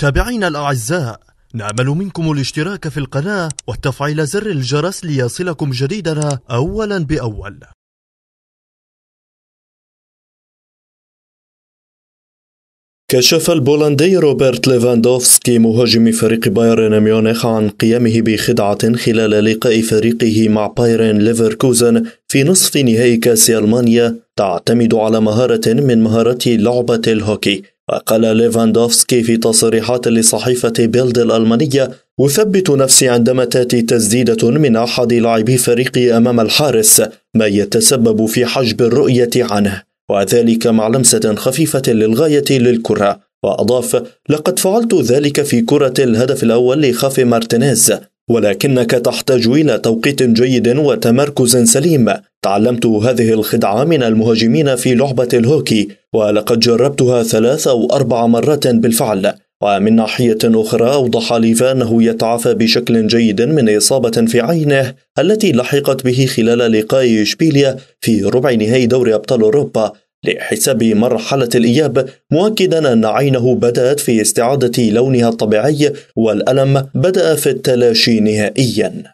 متابعينا الأعزاء نأمل منكم الاشتراك في القناة وتفعيل زر الجرس ليصلكم جديدنا أولا بأول كشف البولندي روبرت ليفاندوفسكي مهاجم فريق بايرن ميونخ عن قيامه بخدعة خلال لقاء فريقه مع بايرن ليفركوزن في نصف نهائي كأس ألمانيا تعتمد على مهارة من مهارات لعبة الهوكي وقال ليفاندوفسكي في تصريحات لصحيفة بيلد الألمانية أثبت نفسي عندما تأتي تسديدة من أحد لاعبي فريقي أمام الحارس ما يتسبب في حجب الرؤية عنه وذلك مع لمسة خفيفة للغاية للكرة وأضاف لقد فعلت ذلك في كرة الهدف الأول لخافي مارتينيز ولكنك تحتاج إلى توقيت جيد وتمركز سليم تعلمت هذه الخدعة من المهاجمين في لعبة الهوكي ولقد جربتها ثلاث أو أربع مرات بالفعل ومن ناحية أخرى أوضح لي فأنه يتعافى بشكل جيد من إصابة في عينه التي لحقت به خلال لقاء إشبيليا في ربع نهائي دوري أبطال أوروبا لحساب مرحلة الإياب مؤكدا أن عينه بدأت في استعادة لونها الطبيعي والألم بدأ في التلاشي نهائيا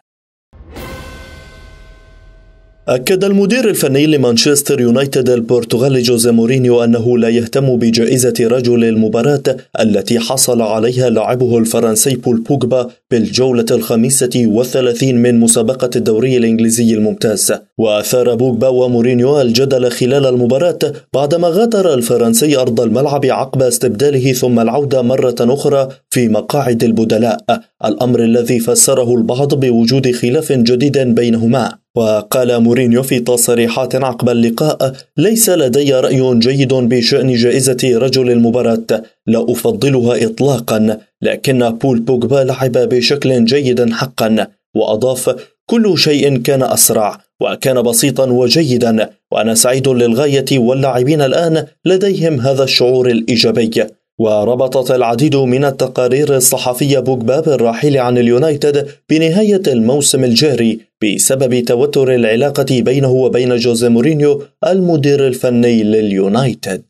أكد المدير الفني لمانشستر يونايتد البرتغالي جوزي مورينيو أنه لا يهتم بجائزة رجل المباراة التي حصل عليها لاعبه الفرنسي بول بوجبا بالجولة الخامسة والثلاثين من مسابقة الدوري الإنجليزي الممتاز وأثار بوجبا ومورينيو الجدل خلال المباراة بعدما غادر الفرنسي أرض الملعب عقب استبداله ثم العودة مرة أخرى في مقاعد البدلاء الأمر الذي فسره البعض بوجود خلاف جديد بينهما وقال مورينيو في تصريحات عقب اللقاء ليس لدي رأي جيد بشأن جائزة رجل المباراة لا أفضلها إطلاقا لكن بول بوجبا لعب بشكل جيد حقا وأضاف كل شيء كان أسرع وكان بسيطا وجيدا وأنا سعيد للغاية واللاعبين الآن لديهم هذا الشعور الإيجابي وربطت العديد من التقارير الصحفية بوجبا بالرحيل عن اليونايتد بنهاية الموسم الجاري بسبب توتر العلاقة بينه وبين جوزي مورينيو المدير الفني لليونايتد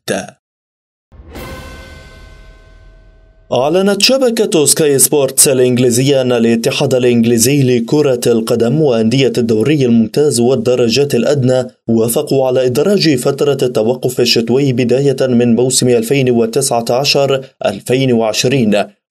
أعلنت شبكة سكاي سبورتس الإنجليزية أن الاتحاد الإنجليزي لكرة القدم وأندية الدوري الممتاز والدرجات الأدنى وافقوا على إدراج فترة التوقف الشتوي بداية من موسم 2019-2020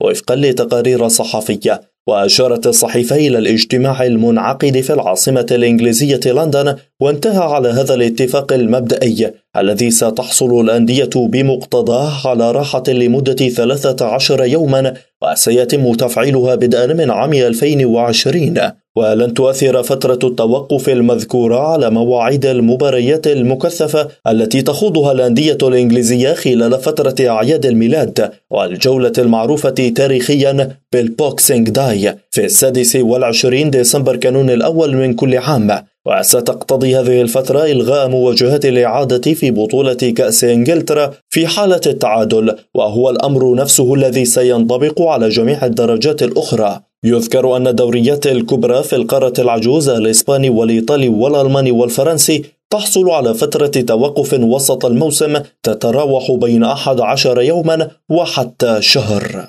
وفقا لتقارير صحفية وأشارت الصحيفة إلى الاجتماع المنعقد في العاصمة الإنجليزية لندن وانتهى على هذا الاتفاق المبدئي الذي ستحصل الأندية بمقتضاه على راحة لمدة 13 يوما وسيتم تفعيلها بدءا من عام 2020 ولن تؤثر فترة التوقف المذكورة على مواعيد المباريات المكثفة التي تخوضها الأندية الإنجليزية خلال فترة أعياد الميلاد والجولة المعروفة تاريخيا بالبوكسينج داي في السادس والعشرين ديسمبر كانون الأول من كل عام وستقتضي هذه الفترة إلغاء مواجهة الإعادة في بطولة كأس إنجلترا في حالة التعادل وهو الأمر نفسه الذي سينطبق على جميع الدرجات الأخرى يذكر أن الدوريات الكبرى في القارة العجوز الإسباني والإيطالي والألماني والفرنسي تحصل على فترة توقف وسط الموسم تتراوح بين 11 يوما وحتى شهر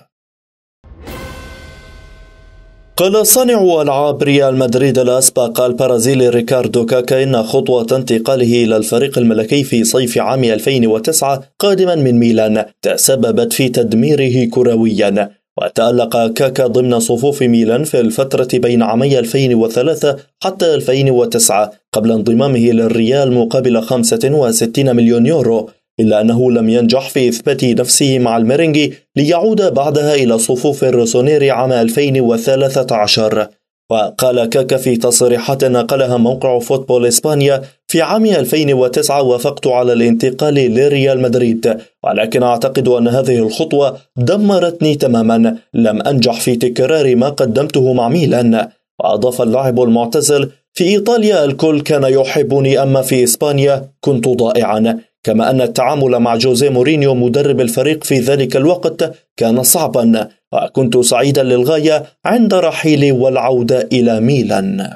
قال صانع ألعاب ريال مدريد الأسبق البرازيلي ريكاردو كاكا إن خطوة انتقاله إلى الفريق الملكي في صيف عام 2009 قادما من ميلان تسببت في تدميره كرويا وتألق كاكا ضمن صفوف ميلان في الفترة بين عامي 2003 حتى 2009 قبل انضمامه للريال مقابل 65 مليون يورو إلا أنه لم ينجح في إثبات نفسه مع الميرينجي ليعود بعدها إلى صفوف الروسونيري عام 2013 وقال كاكا في تصريحات نقلها موقع فوتبول إسبانيا في عام 2009 وافقت على الانتقال لريال مدريد ولكن أعتقد أن هذه الخطوة دمرتني تماما لم أنجح في تكرار ما قدمته مع ميلان وأضاف اللاعب المعتزل في إيطاليا الكل كان يحبني أما في إسبانيا كنت ضائعا كما أن التعامل مع جوزيه مورينيو مدرب الفريق في ذلك الوقت كان صعبا وكنت سعيدا للغاية عند رحيلي والعودة إلى ميلان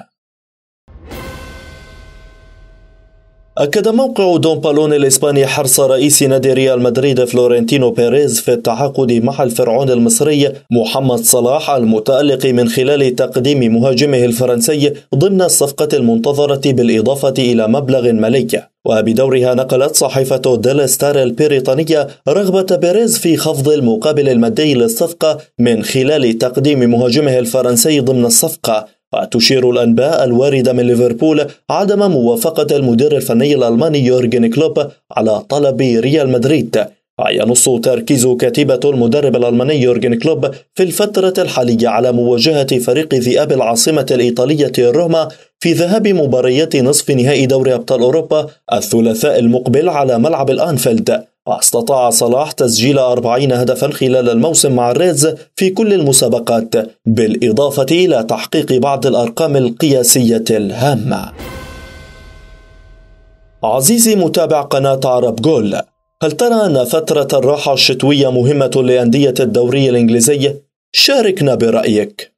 أكد موقع دون بالون الإسباني حرص رئيس نادي ريال مدريد فلورنتينو بيريز في التعاقد مع الفرعون المصري محمد صلاح المتألق من خلال تقديم مهاجمه الفرنسي ضمن الصفقة المنتظرة بالإضافة إلى مبلغ مالي وبدورها نقلت صحيفة ديل ستار البريطانية رغبة بيريز في خفض المقابل المادي للصفقة من خلال تقديم مهاجمه الفرنسي ضمن الصفقة وتشير الأنباء الواردة من ليفربول عدم موافقة المدير الفني الألماني يورجن كلوب على طلب ريال مدريد وينص تركيز كتيبة المدرب الألماني يورجن كلوب في الفترة الحالية على مواجهة فريق ذئاب العاصمة الإيطالية روما في ذهاب مباريات نصف نهائي دوري أبطال أوروبا الثلاثاء المقبل على ملعب الأنفيلد واستطاع صلاح تسجيل 40 هدفا خلال الموسم مع الريدز في كل المسابقات بالإضافة إلى تحقيق بعض الأرقام القياسية الهامة عزيزي متابع قناة عرب جول هل ترى أن فترة الراحة الشتوية مهمة لأندية الدوري الإنجليزي؟ شاركنا برأيك